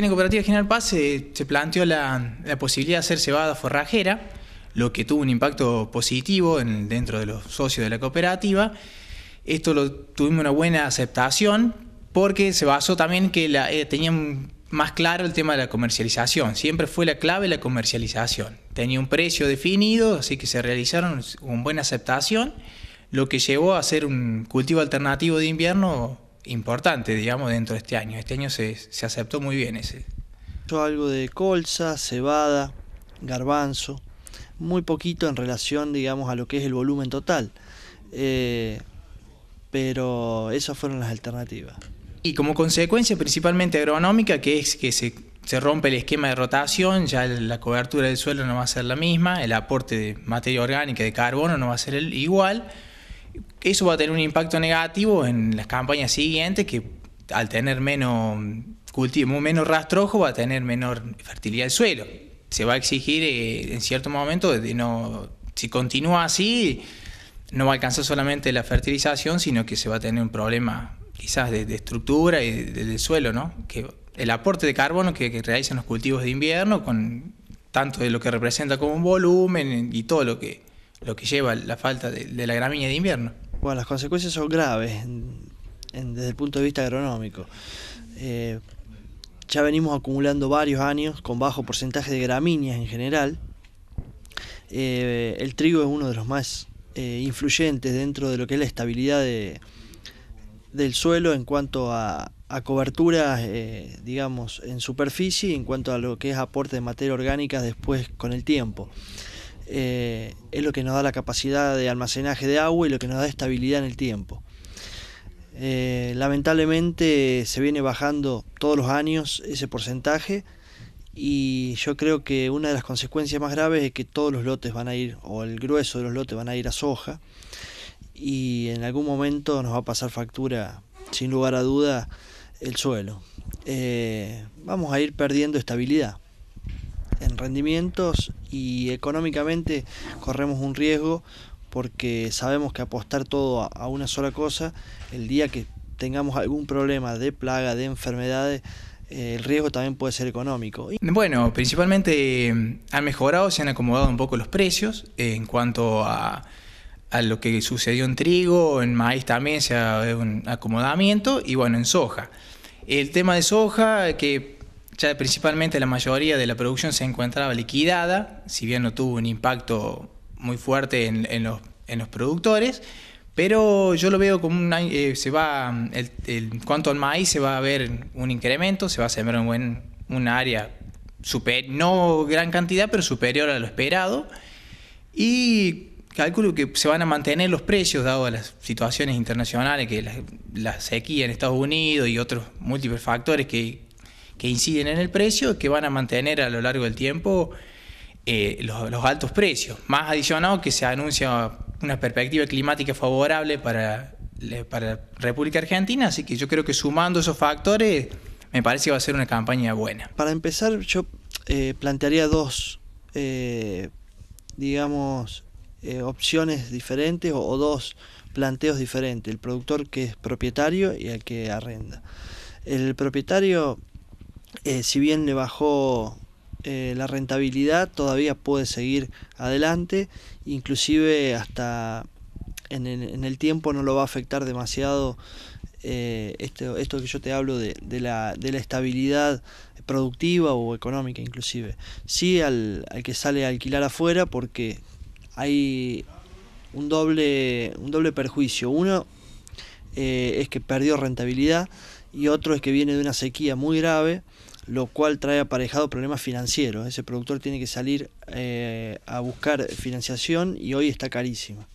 en Cooperativa General Paz se, planteó la, posibilidad de hacer cebada forrajera, lo que tuvo un impacto positivo dentro de los socios de la cooperativa. Esto lo tuvimos una buena aceptación porque se basó también que la, eh, tenían más claro el tema de la comercialización. Siempre fue la clave la comercialización. Tenía un precio definido, así que se realizaron con buena aceptación, lo que llevó a hacer un cultivo alternativo de invierno importante, digamos, dentro de este año. Este año se, aceptó muy bien ese. Yo algo de colza, cebada, garbanzo, muy poquito en relación, digamos, a lo que es el volumen total. Eh, pero esas fueron las alternativas. Y como consecuencia principalmente agronómica, que es que se, rompe el esquema de rotación, ya la cobertura del suelo no va a ser la misma, el aporte de materia orgánica, de carbono, no va a ser el igual que eso va a tener un impacto negativo en las campañas siguientes, que al tener menos cultivo, menos rastrojo, va a tener menor fertilidad del suelo. Se va a exigir eh, en cierto momento, de no, si continúa así, no va a alcanzar solamente la fertilización, sino que se va a tener un problema quizás de, estructura y del suelo, ¿no? Que el aporte de carbono que, realizan los cultivos de invierno, con tanto de lo que representa como un volumen y todo lo que, lo que lleva la falta de, de la gramínea de invierno. Bueno, las consecuencias son graves desde el punto de vista agronómico. Eh, ya venimos acumulando varios años con bajo porcentaje de gramíneas en general. Eh, el trigo es uno de los más eh, influyentes dentro de lo que es la estabilidad del suelo en cuanto a, cobertura digamos, en superficie y en cuanto a lo que es aporte de materia orgánica después con el tiempo. Eh, es lo que nos da la capacidad de almacenaje de agua y lo que nos da estabilidad en el tiempo. Eh, lamentablemente se viene bajando todos los años ese porcentaje y yo creo que una de las consecuencias más graves es que todos los lotes van a ir, o el grueso de los lotes van a ir a soja y en algún momento nos va a pasar factura, sin lugar a duda, el suelo. Eh, vamos a ir perdiendo estabilidad en rendimientos y económicamente corremos un riesgo porque sabemos que apostar todo a una sola cosa, el día que tengamos algún problema de plaga, de enfermedades, eh, el riesgo también puede ser económico. Bueno, principalmente em, han mejorado, se han acomodado un poco los precios eh, en cuanto a, a, lo que sucedió en trigo, en maíz también se ha un acomodamiento y bueno, en soja. El tema de soja, que ya principalmente la mayoría de la producción se encontraba liquidada, si bien no tuvo un impacto muy fuerte en, los, productores, pero yo lo veo como un eh, se va, el, cuanto al maíz se va a ver un incremento, se va a sembrar un buen, una área, no gran cantidad, pero superior a lo esperado, y calculo que se van a mantener los precios, dado las situaciones internacionales, que la, la sequía en Estados Unidos y otros múltiples factores que, que inciden en el precio que van a mantener a lo largo del tiempo eh, los, altos precios. Más adicionado que se anuncia una perspectiva climática favorable para, para República Argentina, así que yo creo que sumando esos factores me parece que va a ser una campaña buena. Para empezar, yo eh, plantearía dos, eh, digamos, opciones diferentes o, o dos planteos diferentes, el productor que es propietario y el que arrenda. El propietario eh, si bien le bajó eh, la rentabilidad, todavía puede seguir adelante, inclusive hasta en el, tiempo no lo va a afectar demasiado eh, este, esto, que yo te hablo de, la, estabilidad productiva o económica inclusive, sí al, que sale a alquilar afuera porque hay un doble, un doble perjuicio. Uno es que perdió rentabilidad y otro es que viene de una sequía muy grave, lo cual trae aparejado problemas financieros. Ese productor tiene que salir eh, a buscar financiación y hoy está carísimo.